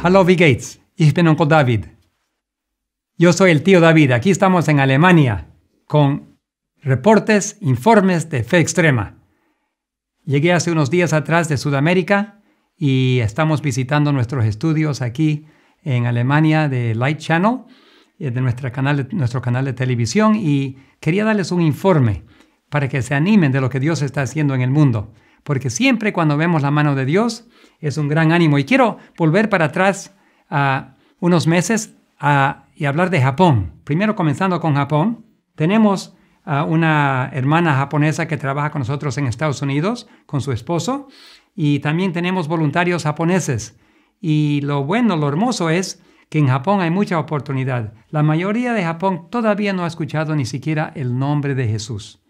Hello, wie Gates, Ich bin David. Yo soy el tío David. Aquí estamos en Alemania con reportes, informes de fe extrema. Llegué hace unos días atrás de Sudamérica y estamos visitando nuestros estudios aquí en Alemania de Light Channel, eh, de canal, nuestro canal de televisión, y quería darles un informe para que se animen de lo que Dios está haciendo en el mundo porque siempre cuando vemos la mano de Dios es un gran ánimo. Y quiero volver para atrás a unos meses y hablar de Japón. Primero comenzando con Japón, tenemos una hermana japonesa que trabaja con nosotros en Estados Unidos, con su esposo, y también tenemos voluntarios japoneses. Y lo bueno, lo hermoso es que en Japón hay mucha oportunidad. La mayoría de Japón todavía no ha escuchado ni siquiera el nombre de Jesús.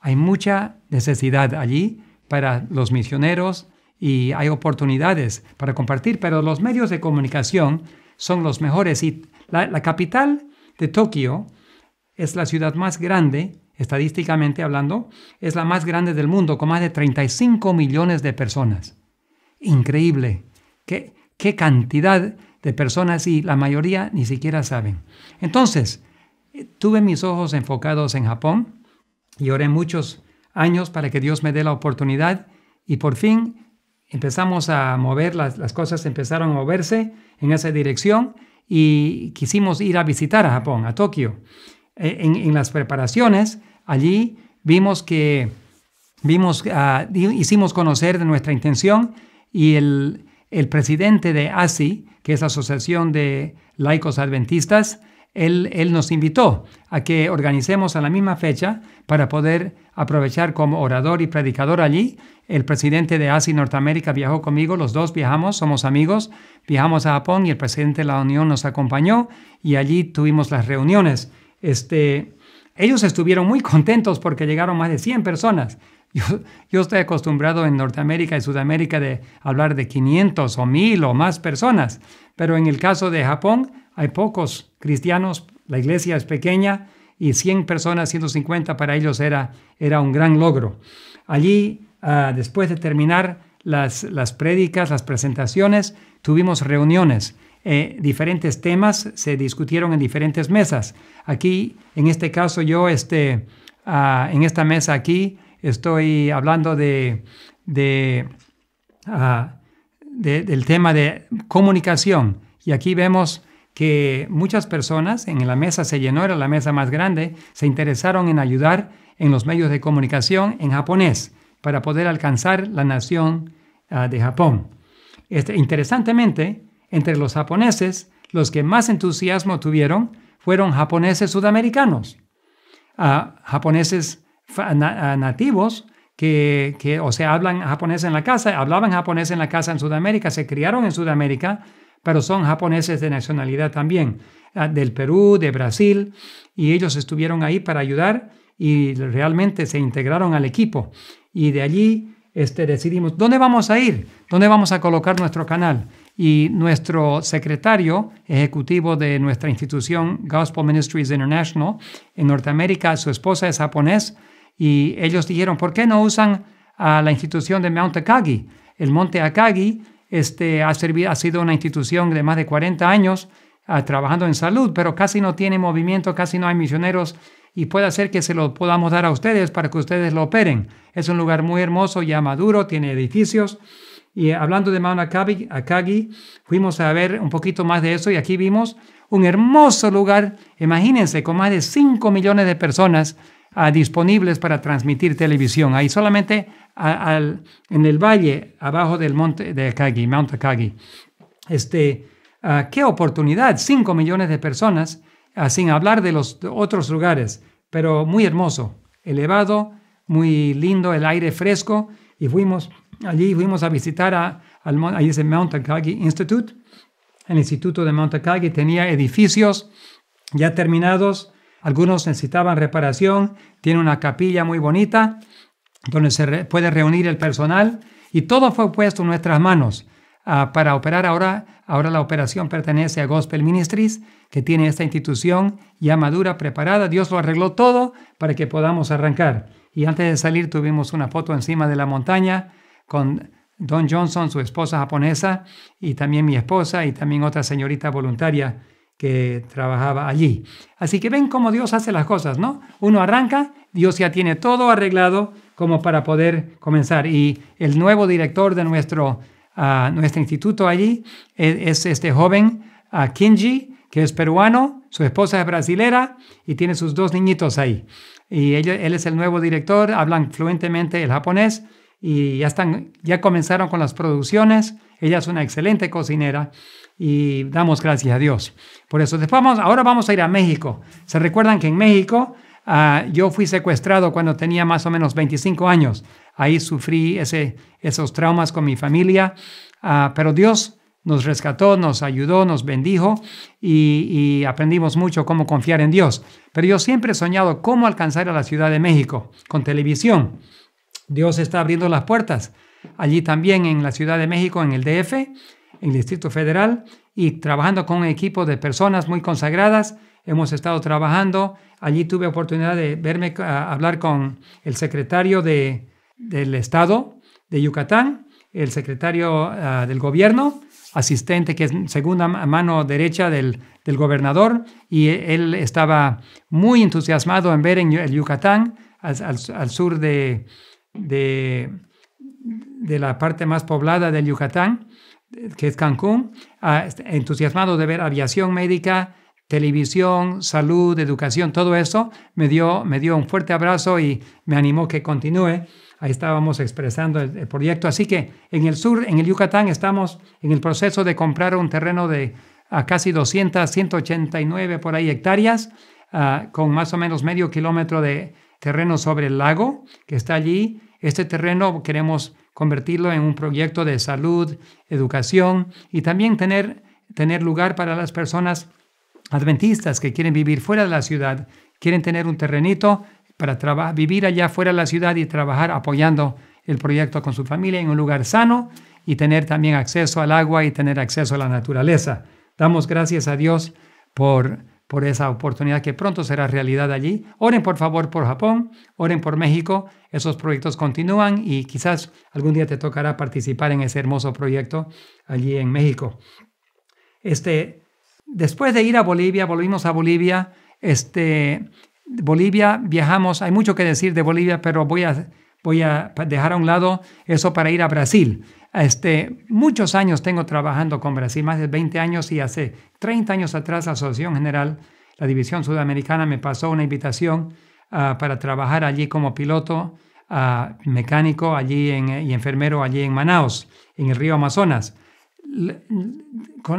Hay mucha necesidad allí para los misioneros y hay oportunidades para compartir, pero los medios de comunicación son los mejores. Y la, capital de Tokio es la ciudad más grande, estadísticamente hablando, es la más grande del mundo, con más de 35 millones de personas. Increíble. ¿Qué, qué cantidad de personas y la mayoría ni siquiera saben. Entonces, eh, tuve mis ojos enfocados en Japón y oré muchos años para que Dios me dé la oportunidad y por fin empezamos a mover, las, cosas empezaron a moverse en esa dirección y quisimos ir a visitar a Japón, a Tokio. E, en, las preparaciones allí vimos que vimos, ah, hicimos conocer de nuestra intención y el, el presidente de ASI, que es la Asociación de Laicos Adventistas, él, nos invitó a que organicemos a la misma fecha para poder aprovechar como orador y predicador allí. El presidente de Asia y Norteamérica viajó conmigo, los dos viajamos, somos amigos, viajamos a Japón y el presidente de la Unión nos acompañó y allí tuvimos las reuniones. Este, ellos estuvieron muy contentos porque llegaron más de 100 personas. Yo, yo, estoy acostumbrado en Norteamérica y Sudamérica de hablar de 500 o 1000 o más personas, pero en el caso de Japón hay pocos cristianos, la iglesia es pequeña y 100 personas, 150 para ellos era, era un gran logro. Allí, ah, después de terminar las, prédicas, las presentaciones, tuvimos reuniones. Eh, diferentes temas se discutieron en diferentes mesas. Aquí, en este caso, yo, este, ah, en esta mesa aquí, estoy hablando ah, de, del tema de comunicación. Y aquí vemos que muchas personas en la mesa se llenó, era la mesa más grande, se interesaron en ayudar en los medios de comunicación en japonés para poder alcanzar la nación ah, de Japón. Este, interesantemente, entre los japoneses, los que más entusiasmo tuvieron fueron japoneses sudamericanos, ah, japoneses ah, nativos que, que, o sea, hablan japonés en la casa, hablaban japonés en la casa en Sudamérica, se criaron en Sudamérica, pero son japoneses de nacionalidad también, ah, del Perú, de Brasil, y ellos estuvieron ahí para ayudar y realmente se integraron al equipo. Y de allí este, decidimos, ¿dónde vamos a ir? ¿Dónde vamos a colocar nuestro canal? Y nuestro secretario ejecutivo de nuestra institución, Gospel Ministries International, en Norteamérica, su esposa es japonés, y ellos dijeron, ¿por qué no usan a la institución de Mount Akagi? El monte Akagi este, ha, ha sido una institución de más de 40 años ah, trabajando en salud, pero casi no tiene movimiento, casi no hay misioneros y puede ser que se lo podamos dar a ustedes para que ustedes lo operen. Es un lugar muy hermoso, ya maduro, tiene edificios. Y hablando de Mauna Akagi, fuimos a ver un poquito más de eso y aquí vimos un hermoso lugar, imagínense, con más de 5 millones de personas ah, disponibles para transmitir televisión. Ahí solamente en el valle abajo del monte de Akagi, Mount Akagi. Este, ah, qué oportunidad, cinco millones de personas, ah, sin hablar de los otros lugares, pero muy hermoso, elevado, muy lindo, el aire fresco, y fuimos allí, fuimos a visitar a, al, ahí es el Mount Akagi Institute, el instituto de Mount Akagi tenía edificios ya terminados, algunos necesitaban reparación, tiene una capilla muy bonita, donde se puede reunir el personal y todo fue puesto en nuestras manos ah, para operar ahora. Ahora la operación pertenece a Gospel Ministries, que tiene esta institución ya madura, preparada. Dios lo arregló todo para que podamos arrancar. Y antes de salir tuvimos una foto encima de la montaña con Don Johnson, su esposa japonesa, y también mi esposa y también otra señorita voluntaria que trabajaba allí. Así que ven cómo Dios hace las cosas, ¿no? Uno arranca, Dios ya tiene todo arreglado como para poder comenzar. Y el nuevo director de nuestro, ah, nuestro instituto allí es, este joven ah, Kinji, que es peruano, su esposa es brasilera y tiene sus dos niñitos ahí. Y él, él es el nuevo director, hablan fluentemente el japonés y ya, están, ya comenzaron con las producciones. Ella es una excelente cocinera y damos gracias a Dios. Por eso, después ahora vamos a ir a México. ¿Se recuerdan que en México Ah, yo fui secuestrado cuando tenía más o menos 25 años. Ahí sufrí esos traumas con mi familia, ah, pero Dios nos rescató, nos ayudó, nos bendijo y, y, aprendimos mucho cómo confiar en Dios. Pero yo siempre he soñado cómo alcanzar a la Ciudad de México con televisión. Dios está abriendo las puertas. Allí también en la Ciudad de México, en el DF, en el Distrito Federal, y trabajando con un equipo de personas muy consagradas hemos estado trabajando. Allí tuve oportunidad de verme hablar con el secretario de, del Estado de Yucatán, el secretario ah, del gobierno, asistente que es segunda mano derecha del, gobernador, y él estaba muy entusiasmado en ver en el Yucatán, al, sur de, de, de, la parte más poblada del Yucatán, que es Cancún, ah, entusiasmado de ver aviación médica, televisión, salud, educación, todo eso, me dio, me dio un fuerte abrazo y me animó que continúe. Ahí estábamos expresando el, proyecto. Así que en el sur, en el Yucatán, estamos en el proceso de comprar un terreno de a casi 200, 189 por ahí hectáreas, ah, con más o menos medio kilómetro de terreno sobre el lago que está allí. Este terreno queremos convertirlo en un proyecto de salud, educación y también tener, tener lugar para las personas adventistas que quieren vivir fuera de la ciudad, quieren tener un terrenito para vivir allá fuera de la ciudad y trabajar apoyando el proyecto con su familia en un lugar sano y tener también acceso al agua y tener acceso a la naturaleza. Damos gracias a Dios por, por esa oportunidad que pronto será realidad allí. Oren por favor por Japón, oren por México, esos proyectos continúan y quizás algún día te tocará participar en ese hermoso proyecto allí en México. Este, Después de ir a Bolivia, volvimos a Bolivia. Este, Bolivia, viajamos, hay mucho que decir de Bolivia, pero voy a, voy a dejar a un lado eso para ir a Brasil. Este, muchos años tengo trabajando con Brasil, más de 20 años y hace 30 años atrás la Asociación General, la División Sudamericana, me pasó una invitación ah, para trabajar allí como piloto ah, mecánico allí y enfermero allí en Manaus, en el río Amazonas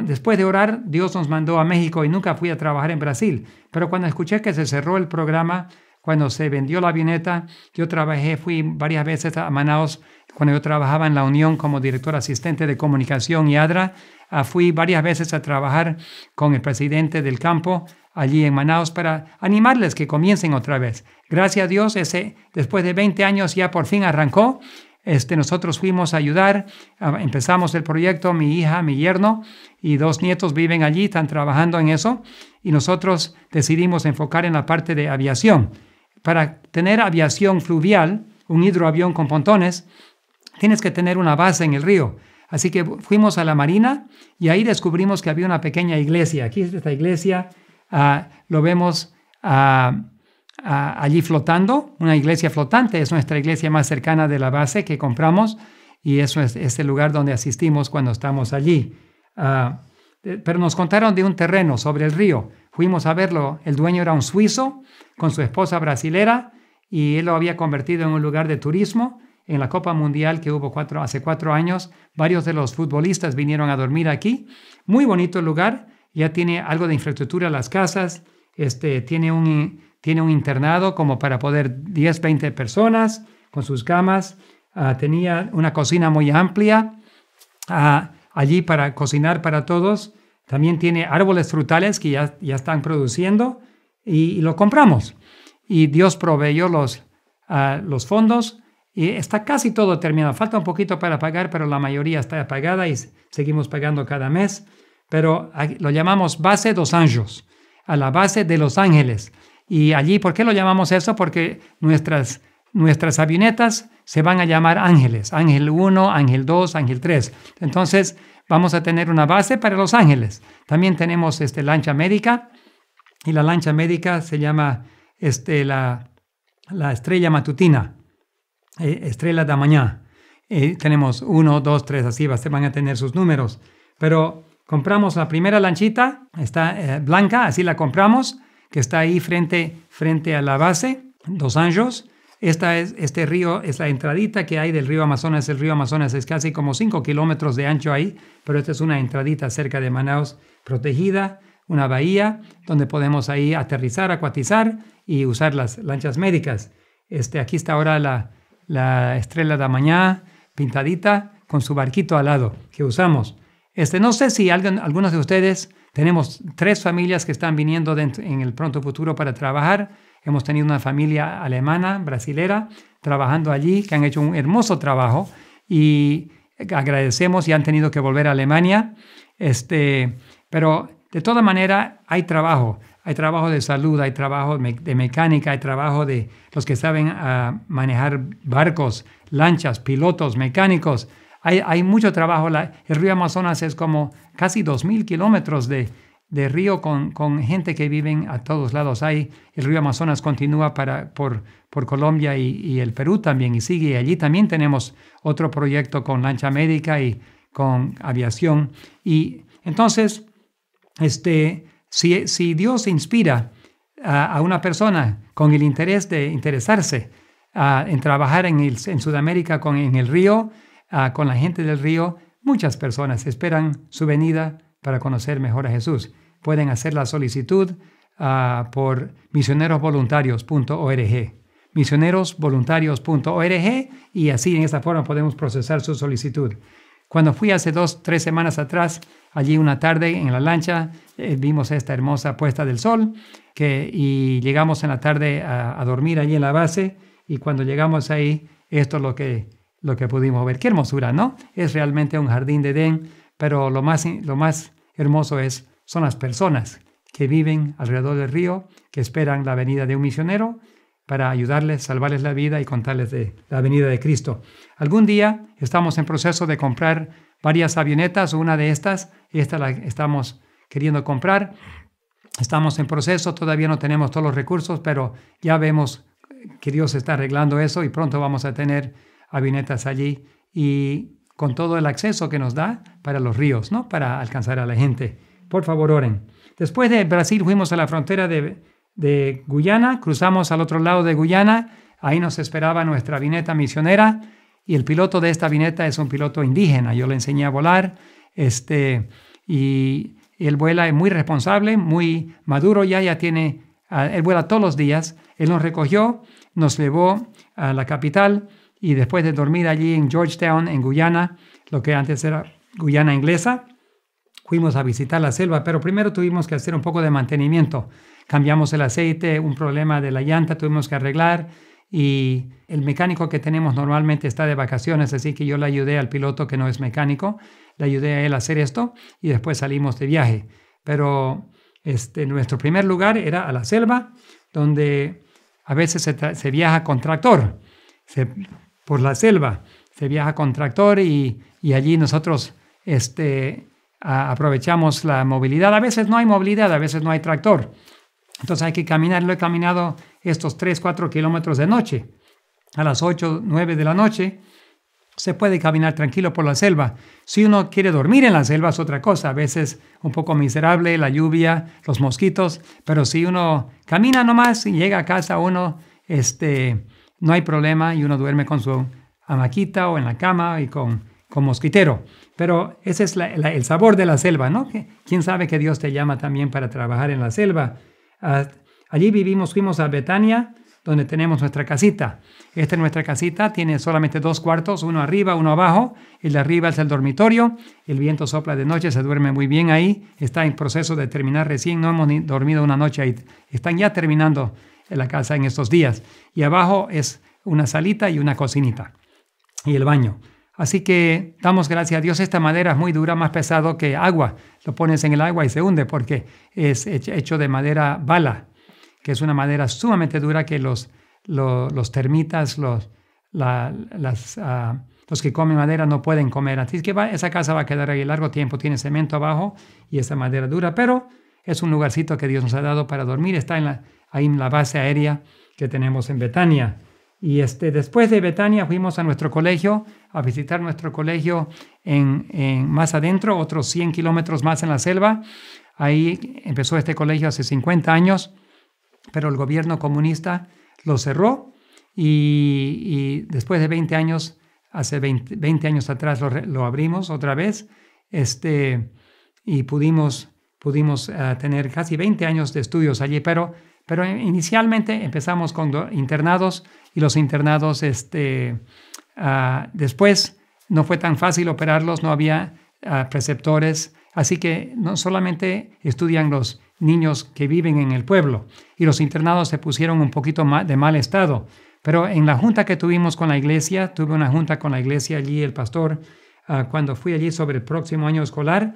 después de orar, Dios nos mandó a México y nunca fui a trabajar en Brasil. Pero cuando escuché que se cerró el programa, cuando se vendió la avioneta yo trabajé, fui varias veces a Manaus. Cuando yo trabajaba en la Unión como director asistente de comunicación y ADRA, ah, fui varias veces a trabajar con el presidente del campo allí en Manaus para animarles que comiencen otra vez. Gracias a Dios, ese, después de 20 años ya por fin arrancó este, nosotros fuimos a ayudar, empezamos el proyecto, mi hija, mi yerno y dos nietos viven allí, están trabajando en eso y nosotros decidimos enfocar en la parte de aviación. Para tener aviación fluvial, un hidroavión con pontones, tienes que tener una base en el río. Así que fuimos a la marina y ahí descubrimos que había una pequeña iglesia. Aquí esta iglesia ah, lo vemos a... Ah, allí flotando, una iglesia flotante, es nuestra iglesia más cercana de la base que compramos y eso es, el lugar donde asistimos cuando estamos allí. Ah, eh, pero nos contaron de un terreno sobre el río. Fuimos a verlo. El dueño era un suizo con su esposa brasilera y él lo había convertido en un lugar de turismo. En la Copa Mundial que hubo cuatro, hace cuatro años, varios de los futbolistas vinieron a dormir aquí. Muy bonito lugar. Ya tiene algo de infraestructura las casas. Este, tiene un, tiene un internado como para poder 10, 20 personas con sus camas. Ah, tenía una cocina muy amplia ah, allí para cocinar para todos. También tiene árboles frutales que ya, ya están produciendo y, lo compramos. Y Dios proveyó los, ah, los fondos y está casi todo terminado. Falta un poquito para pagar, pero la mayoría está pagada y seguimos pagando cada mes. Pero lo llamamos base dos ángeles, a la base de los ángeles. Y allí, ¿por qué lo llamamos eso? Porque nuestras, nuestras avionetas se van a llamar ángeles, ángel 1, ángel 2, ángel 3. Entonces, vamos a tener una base para los ángeles. También tenemos este, lancha médica y la lancha médica se llama este, la, estrella matutina, eh, estrella de mañana. Eh, tenemos 1, 2, 3, así va, se van a tener sus números. Pero compramos la primera lanchita, está eh, blanca, así la compramos que está ahí frente, frente a la base, Dos Anjos. Esta es, este río es la entradita que hay del río Amazonas. El río Amazonas es casi como 5 kilómetros de ancho ahí, pero esta es una entradita cerca de Manaus protegida, una bahía donde podemos ahí aterrizar, acuatizar y usar las lanchas médicas. Este, aquí está ahora la, la estrella de mañana pintadita con su barquito al lado que usamos. Este, no sé si alguien, algunos de ustedes tenemos tres familias que están viniendo en el pronto futuro para trabajar. Hemos tenido una familia alemana, brasilera, trabajando allí, que han hecho un hermoso trabajo y agradecemos y han tenido que volver a Alemania. Este, pero de toda manera hay trabajo. Hay trabajo de salud, hay trabajo de mecánica, hay trabajo de los que saben ah, manejar barcos, lanchas, pilotos, mecánicos hay, mucho trabajo. el río Amazonas es como casi 2.000 kilómetros de, río con, gente que viven a todos lados. Hay, el río Amazonas continúa para, por, Colombia y, el Perú también y sigue. Allí también tenemos otro proyecto con lancha médica y con aviación. Y entonces, este, si, Dios inspira a, una persona con el interés de interesarse en trabajar en, Sudamérica con, en el río, con la gente del río, muchas personas esperan su venida para conocer mejor a Jesús. Pueden hacer la solicitud ah, por misionerosvoluntarios.org misionerosvoluntarios.org y así en esta forma podemos procesar su solicitud. Cuando fui hace dos, tres semanas atrás, allí una tarde en la lancha, eh, vimos esta hermosa puesta del sol que, y llegamos en la tarde a, dormir allí en la base y cuando llegamos ahí, esto es lo que lo que pudimos ver. Qué hermosura, ¿no? Es realmente un jardín de Edén, pero lo más, lo más hermoso es, son las personas que viven alrededor del río, que esperan la venida de un misionero para ayudarles, salvarles la vida y contarles de la venida de Cristo. Algún día estamos en proceso de comprar varias avionetas, una de estas, y esta la estamos queriendo comprar. Estamos en proceso, todavía no tenemos todos los recursos, pero ya vemos que Dios está arreglando eso y pronto vamos a tener avinetas allí y con todo el acceso que nos da para los ríos, ¿no? Para alcanzar a la gente. Por favor, oren. Después de Brasil fuimos a la frontera de, Guyana, cruzamos al otro lado de Guyana, ahí nos esperaba nuestra vineta misionera y el piloto de esta avineta es un piloto indígena, yo le enseñé a volar, este, y él vuela muy responsable, muy maduro ya, ya tiene, ah, él vuela todos los días, él nos recogió, nos llevó a la capital, y después de dormir allí en Georgetown, en Guyana, lo que antes era Guyana inglesa, fuimos a visitar la selva, pero primero tuvimos que hacer un poco de mantenimiento. Cambiamos el aceite, un problema de la llanta tuvimos que arreglar y el mecánico que tenemos normalmente está de vacaciones, así que yo le ayudé al piloto que no es mecánico, le ayudé a él a hacer esto y después salimos de viaje. Pero este, nuestro primer lugar era a la selva, donde a veces se, viaja con tractor por la selva. Se viaja con tractor y, allí nosotros este, aprovechamos la movilidad. A veces no hay movilidad, a veces no hay tractor. Entonces hay que caminar. Lo he caminado estos 3, 4 kilómetros de noche. A las 8, 9 de la noche se puede caminar tranquilo por la selva. Si uno quiere dormir en la selva es otra cosa, a veces un poco miserable, la lluvia, los mosquitos, pero si uno camina nomás y llega a casa uno, este, no hay problema y uno duerme con su amaquita o en la cama y con, mosquitero. Pero ese es el sabor de la selva, ¿no? ¿Quién sabe que Dios te llama también para trabajar en la selva? Ah, allí vivimos, fuimos a Betania, donde tenemos nuestra casita. Esta es nuestra casita, tiene solamente dos cuartos, uno arriba, uno abajo. El de arriba es el dormitorio, el viento sopla de noche, se duerme muy bien ahí, está en proceso de terminar recién, no hemos dormido una noche ahí, están ya terminando la casa en estos días. Y abajo es una salita y una cocinita y el baño. Así que damos gracias a Dios. Esta madera es muy dura, más pesado que agua. Lo pones en el agua y se hunde porque es hecho de madera bala, que es una madera sumamente dura que los, los, termitas, los, ah, los que comen madera no pueden comer. Así que esa casa va a quedar ahí largo tiempo. Tiene cemento abajo y esa madera dura, pero es un lugarcito que Dios nos ha dado para dormir. Está en la, ahí en la base aérea que tenemos en Betania. Y este, después de Betania fuimos a nuestro colegio, a visitar nuestro colegio en, más adentro, otros 100 kilómetros más en la selva. Ahí empezó este colegio hace 50 años, pero el gobierno comunista lo cerró y, después de 20 años, hace 20, años atrás lo, abrimos otra vez este, y pudimos, pudimos ah, tener casi 20 años de estudios allí, pero pero inicialmente empezamos con internados y los internados, este, ah, después no fue tan fácil operarlos, no había ah, preceptores, así que no solamente estudian los niños que viven en el pueblo y los internados se pusieron un poquito de mal estado. Pero en la junta que tuvimos con la iglesia, tuve una junta con la iglesia allí, el pastor, ah, cuando fui allí sobre el próximo año escolar,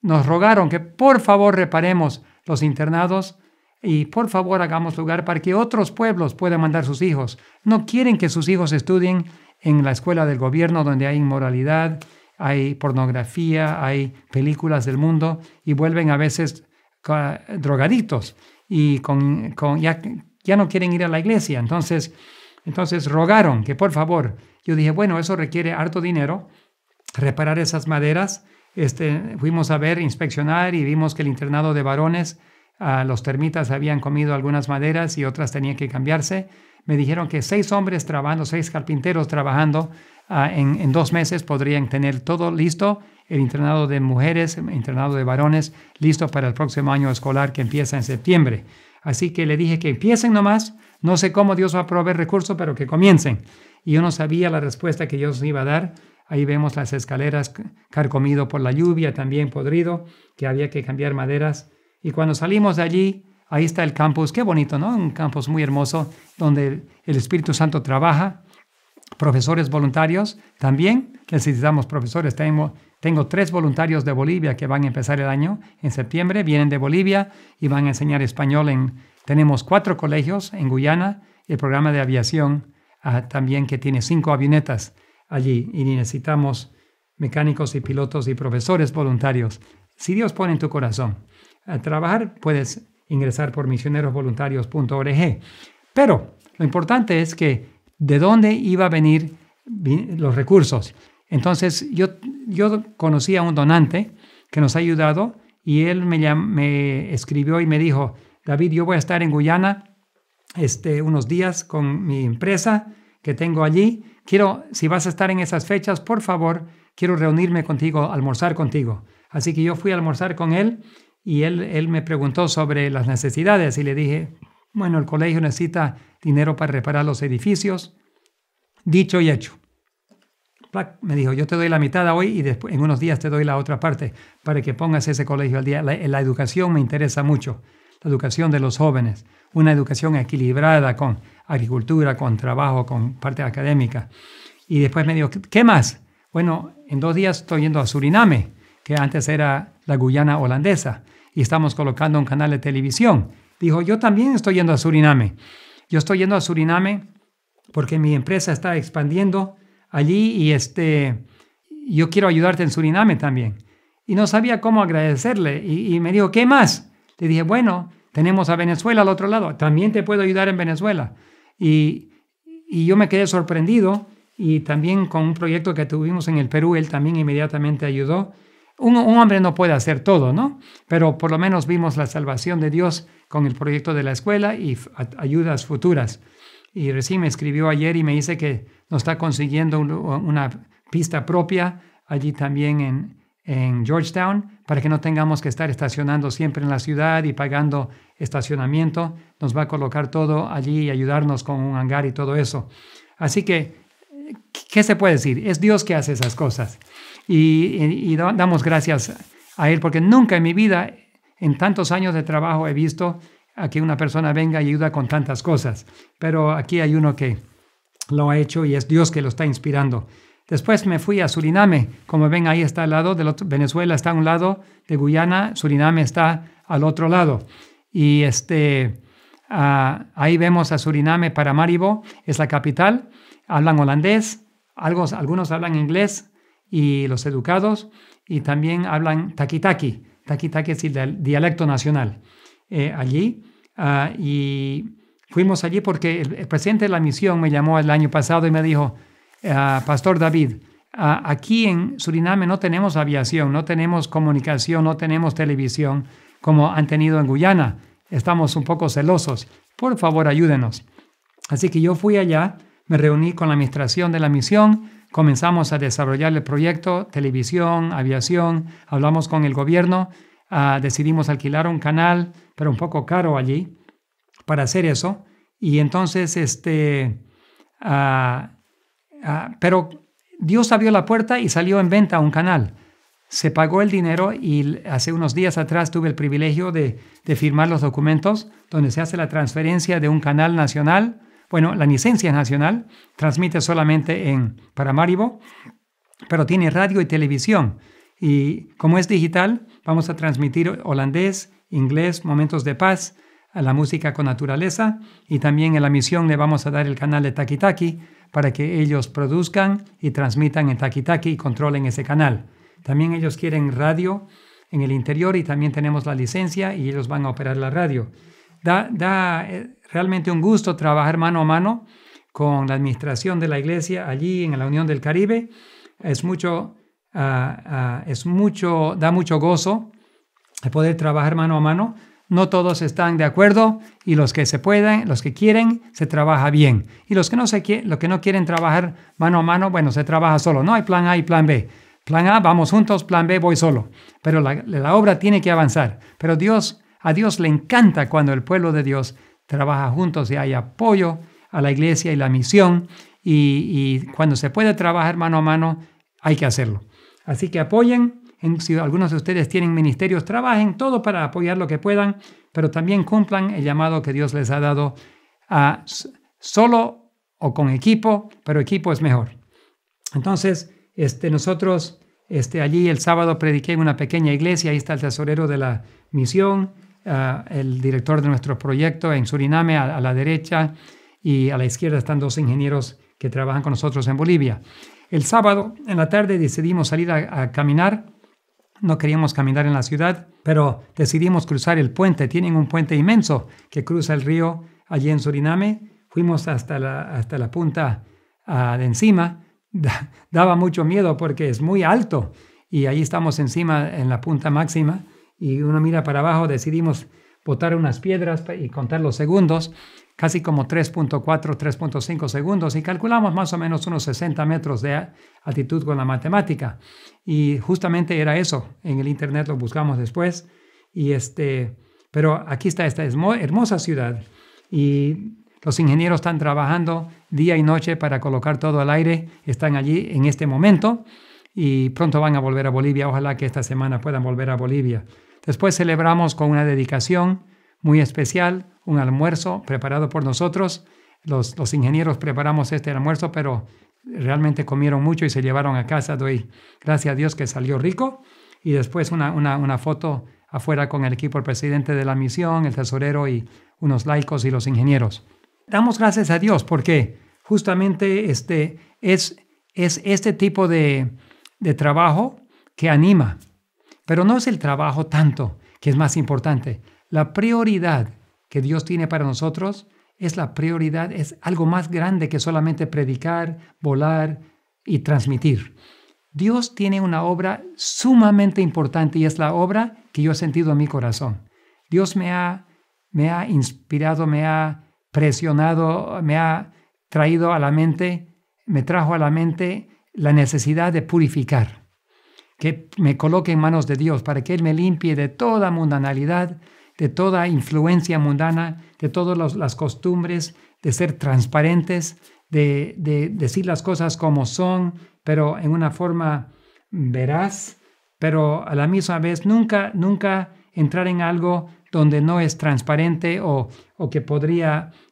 nos rogaron que por favor reparemos los internados y por favor hagamos lugar para que otros pueblos puedan mandar sus hijos. No quieren que sus hijos estudien en la escuela del gobierno donde hay inmoralidad, hay pornografía, hay películas del mundo y vuelven a veces drogaditos y con, con ya, ya, no quieren ir a la iglesia. Entonces, entonces rogaron que por favor, yo dije, bueno, eso requiere harto dinero, reparar esas maderas. Este, fuimos a ver, inspeccionar y vimos que el internado de varones los termitas habían comido algunas maderas y otras tenían que cambiarse. Me dijeron que seis hombres trabajando, seis carpinteros trabajando ah, en, dos meses podrían tener todo listo, el entrenado de mujeres, el internado de varones, listo para el próximo año escolar que empieza en septiembre. Así que le dije que empiecen nomás, no sé cómo Dios va a proveer recursos, pero que comiencen. Y yo no sabía la respuesta que Dios iba a dar. Ahí vemos las escaleras carcomido por la lluvia, también podrido, que había que cambiar maderas y cuando salimos de allí, ahí está el campus, qué bonito, ¿no? Un campus muy hermoso donde el Espíritu Santo trabaja, profesores voluntarios también, necesitamos profesores. Tengo, tengo tres voluntarios de Bolivia que van a empezar el año en septiembre, vienen de Bolivia y van a enseñar español en... Tenemos cuatro colegios en Guyana, el programa de aviación ah, también que tiene cinco avionetas allí y necesitamos mecánicos y pilotos y profesores voluntarios. Si Dios pone en tu corazón, a trabajar, puedes ingresar por misionerosvoluntarios.org. Pero lo importante es que de dónde iban a venir los recursos. Entonces yo, yo conocí a un donante que nos ha ayudado y él me, me escribió y me dijo, David, yo voy a estar en Guyana este, unos días con mi empresa que tengo allí. Quiero, si vas a estar en esas fechas, por favor, quiero reunirme contigo, almorzar contigo. Así que yo fui a almorzar con él y él, me preguntó sobre las necesidades y le dije, bueno, el colegio necesita dinero para reparar los edificios. Dicho y hecho. Me dijo, yo te doy la mitad hoy y después, en unos días te doy la otra parte para que pongas ese colegio al día. La, la educación me interesa mucho, la educación de los jóvenes, una educación equilibrada con agricultura, con trabajo, con parte académica. Y después me dijo, ¿qué más? Bueno, en dos días estoy yendo a Suriname, que antes era la Guyana holandesa y estamos colocando un canal de televisión. Dijo, yo también estoy yendo a Suriname. Yo estoy yendo a Suriname porque mi empresa está expandiendo allí y este, yo quiero ayudarte en Suriname también. Y no sabía cómo agradecerle y, me dijo, ¿qué más? Le dije, bueno, tenemos a Venezuela al otro lado, también te puedo ayudar en Venezuela. Y, y yo me quedé sorprendido y también con un proyecto que tuvimos en el Perú, él también inmediatamente ayudó un, hombre no puede hacer todo, ¿no? Pero por lo menos vimos la salvación de Dios con el proyecto de la escuela y ayudas futuras. Y recién me escribió ayer y me dice que nos está consiguiendo una pista propia allí también en Georgetown para que no tengamos que estar estacionando siempre en la ciudad y pagando estacionamiento. Nos va a colocar todo allí y ayudarnos con un hangar y todo eso. Así que ¿qué se puede decir? Es Dios que hace esas cosas. Y, damos gracias a Él, porque nunca en mi vida, en tantos años de trabajo, he visto a que una persona venga y ayuda con tantas cosas. Pero aquí hay uno que lo ha hecho y es Dios que lo está inspirando. Después me fui a Suriname. Como ven, ahí está al lado. De Venezuela está a un lado de Guyana. Suriname está al otro lado. Y este, ah, ahí vemos a Suriname, para Maribo. es la capital hablan holandés, algunos hablan inglés y los educados, y también hablan taquitaqui. Taquitaqui es el dialecto nacional eh, allí. Ah, y fuimos allí porque el, presidente de la misión me llamó el año pasado y me dijo, ah, Pastor David, ah, aquí en Suriname no tenemos aviación, no tenemos comunicación, no tenemos televisión como han tenido en Guyana. Estamos un poco celosos. Por favor, ayúdenos. Así que yo fui allá me reuní con la administración de la misión, comenzamos a desarrollar el proyecto, televisión, aviación, hablamos con el gobierno, ah, decidimos alquilar un canal, pero un poco caro allí, para hacer eso. Y entonces, este, ah, ah, pero Dios abrió la puerta y salió en venta un canal. Se pagó el dinero y hace unos días atrás tuve el privilegio de firmar los documentos donde se hace la transferencia de un canal nacional bueno, la licencia nacional transmite solamente en Paramaribo, pero tiene radio y televisión. Y como es digital, vamos a transmitir holandés, inglés, momentos de paz, a la música con naturaleza y también en la misión le vamos a dar el canal de Takitaki para que ellos produzcan y transmitan en Taki y controlen ese canal. También ellos quieren radio en el interior y también tenemos la licencia y ellos van a operar la radio. Da, da, eh, realmente un gusto trabajar mano a mano con la administración de la iglesia allí en la Unión del Caribe. Es mucho, ah, ah, es mucho, da mucho gozo poder trabajar mano a mano. No todos están de acuerdo y los que se pueden, los que quieren, se trabaja bien. Y los que no, que no quieren trabajar mano a mano, bueno, se trabaja solo. No hay plan A y plan B. Plan A, vamos juntos, plan B, voy solo. Pero la, la obra tiene que avanzar. Pero Dios, a Dios le encanta cuando el pueblo de Dios trabaja juntos y hay apoyo a la iglesia y la misión. Y, cuando se puede trabajar mano a mano, hay que hacerlo. Así que apoyen. En, si algunos de ustedes tienen ministerios, trabajen todo para apoyar lo que puedan, pero también cumplan el llamado que Dios les ha dado a solo o con equipo, pero equipo es mejor. Entonces, este, nosotros este, allí el sábado prediqué en una pequeña iglesia, ahí está el tesorero de la misión, eh, el director de nuestro proyecto en Suriname, a, la derecha, y a la izquierda están dos ingenieros que trabajan con nosotros en Bolivia. El sábado en la tarde decidimos salir a, caminar. No queríamos caminar en la ciudad, pero decidimos cruzar el puente. Tienen un puente inmenso que cruza el río allí en Suriname. Fuimos hasta la, hasta la punta ah, de encima. daba mucho miedo porque es muy alto y ahí estamos encima en la punta máxima y uno mira para abajo, decidimos botar unas piedras y contar los segundos, casi como 3.4, 3.5 segundos, y calculamos más o menos unos 60 metros de altitud con la matemática. Y justamente era eso, en el Internet lo buscamos después, y este, pero aquí está esta hermosa ciudad, y los ingenieros están trabajando día y noche para colocar todo al aire, están allí en este momento, y pronto van a volver a Bolivia, ojalá que esta semana puedan volver a Bolivia. Después celebramos con una dedicación muy especial, un almuerzo preparado por nosotros. Los, ingenieros preparamos este almuerzo, pero realmente comieron mucho y se llevaron a casa. Doy gracias a Dios que salió rico. Y después una, foto afuera con el equipo, el presidente de la misión, el tesorero y unos laicos y los ingenieros. Damos gracias a Dios porque justamente este, es, es este tipo de, de trabajo que anima, pero no es el trabajo tanto que es más importante. La prioridad que Dios tiene para nosotros es la prioridad, es algo más grande que solamente predicar, volar y transmitir. Dios tiene una obra sumamente importante y es la obra que yo he sentido en mi corazón. Dios me ha, me ha inspirado, me ha presionado, me ha traído a la mente, me trajo a la mente la necesidad de purificar que me coloque en manos de Dios para que Él me limpie de toda mundanalidad, de toda influencia mundana, de todas las costumbres, de ser transparentes, de, decir las cosas como son, pero en una forma veraz, pero a la misma vez nunca, nunca entrar en algo donde no es transparente o, que,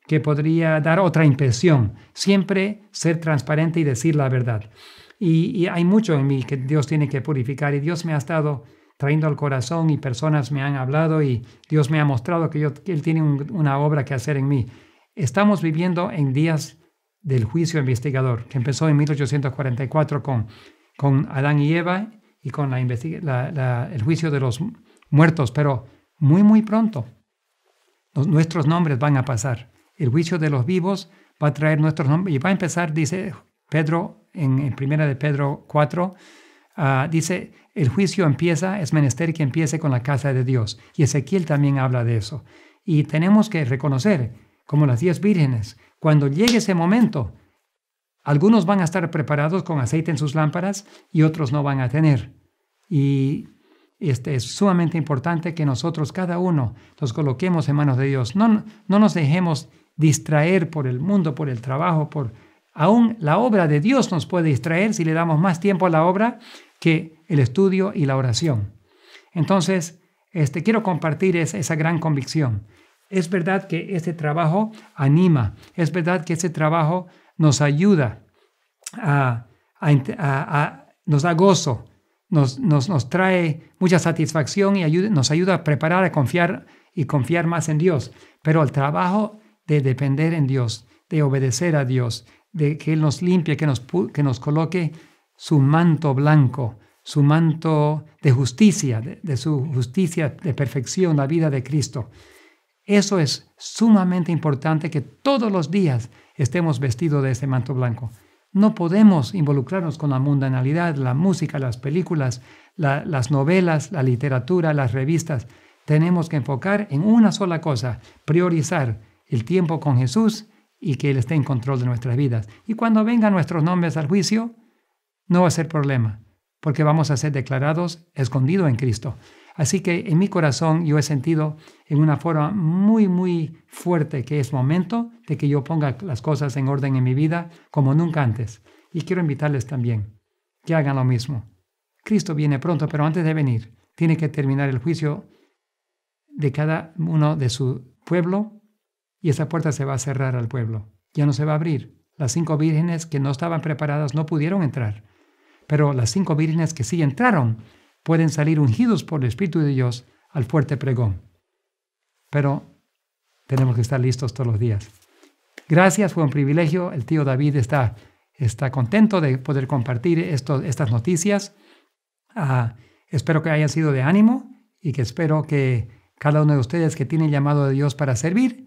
que podría dar otra impresión. Siempre ser transparente y decir la verdad. Y, hay mucho en mí que Dios tiene que purificar y Dios me ha estado trayendo al corazón y personas me han hablado y Dios me ha mostrado que, yo, Él tiene una obra que hacer en mí. Estamos viviendo en días del juicio investigador que empezó en 1844 con, con Adán y Eva y con el juicio de los muertos, pero muy, muy pronto nuestros nombres van a pasar. El juicio de los vivos va a traer nuestros nombres y va a empezar, dice Pedro en, 1 Primera de Pedro 4, ah, dice, el juicio empieza, es menester que empiece con la casa de Dios. Y Ezequiel también habla de eso. Y tenemos que reconocer, como las diez vírgenes, cuando llegue ese momento, algunos van a estar preparados con aceite en sus lámparas y otros no van a tener. Y este, es sumamente importante que nosotros, cada uno, nos coloquemos en manos de Dios. No, no nos dejemos distraer por el mundo, por el trabajo, por Aún la obra de Dios nos puede distraer si le damos más tiempo a la obra que el estudio y la oración. Entonces, este, quiero compartir esa, esa gran convicción. Es verdad que este trabajo anima, es verdad que este trabajo nos ayuda, nos da gozo, nos, trae mucha satisfacción y nos ayuda a preparar a confiar y confiar más en Dios. Pero el trabajo de depender en Dios, de obedecer a Dios, de que Él nos limpie, que nos, coloque su manto blanco, su manto de justicia, de, su justicia de perfección, la vida de Cristo. Eso es sumamente importante que todos los días estemos vestidos de ese manto blanco. No podemos involucrarnos con la mundanalidad, la música, las películas, las novelas, la literatura, las revistas. Tenemos que enfocar en una sola cosa, priorizar el tiempo con Jesús y que Él esté en control de nuestras vidas. Y cuando vengan nuestros nombres al juicio, no va a ser problema, porque vamos a ser declarados escondidos en Cristo. Así que en mi corazón yo he sentido en una forma muy, muy fuerte que es momento de que yo ponga las cosas en orden en mi vida como nunca antes. Y quiero invitarles también que hagan lo mismo. Cristo viene pronto, pero antes de venir, tiene que terminar el juicio de cada uno de su pueblo y esa puerta se va a cerrar al pueblo. Ya no se va a abrir. Las cinco vírgenes que no estaban preparadas no pudieron entrar, pero las cinco vírgenes que sí entraron pueden salir ungidos por el Espíritu de Dios al fuerte pregón. Pero tenemos que estar listos todos los días. Gracias, fue un privilegio. El tío David está, está contento de poder compartir esto, estas noticias. Ah, espero que hayan sido de ánimo y que espero que cada uno de ustedes que tiene llamado de Dios para servir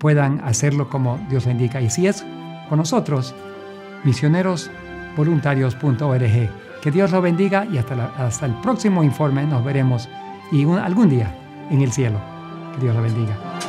puedan hacerlo como Dios le indica. Y si es con nosotros, misionerosvoluntarios.org. Que Dios lo bendiga y hasta, hasta el próximo informe nos veremos y algún día en el cielo. Que Dios lo bendiga.